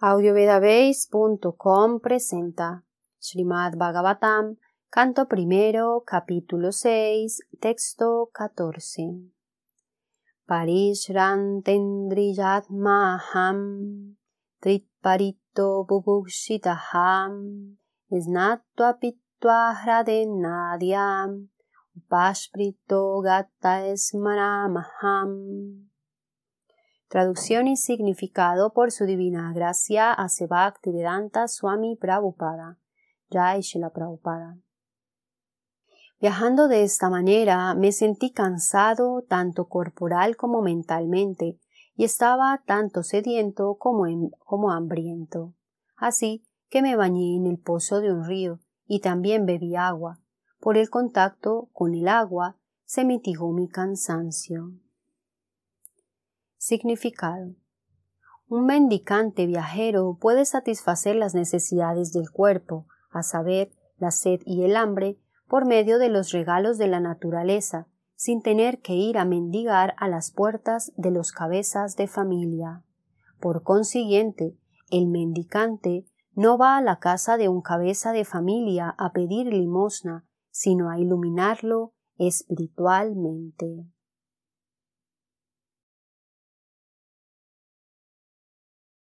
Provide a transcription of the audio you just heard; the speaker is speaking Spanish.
audiovedabase.com presenta Srimad Bhagavatam, canto primero, capítulo 6, texto 14. Maham tritparito bubushitaham snatva pitva hradenadiam upasprito gata esmaramaham Traducción y significado por su divina gracia a Sebaktivedanta Vedanta Swami Prabhupada. Jai Prabhupada. Viajando de esta manera me sentí cansado tanto corporal como mentalmente y estaba tanto sediento em, como hambriento. Así que me bañé en el pozo de un río y también bebí agua. Por el contacto con el agua se mitigó mi cansancio. Significado. Un mendicante viajero puede satisfacer las necesidades del cuerpo, a saber, la sed y el hambre, por medio de los regalos de la naturaleza, sin tener que ir a mendigar a las puertas de los cabezas de familia. Por consiguiente, el mendicante no va a la casa de un cabeza de familia a pedir limosna, sino a iluminarlo espiritualmente.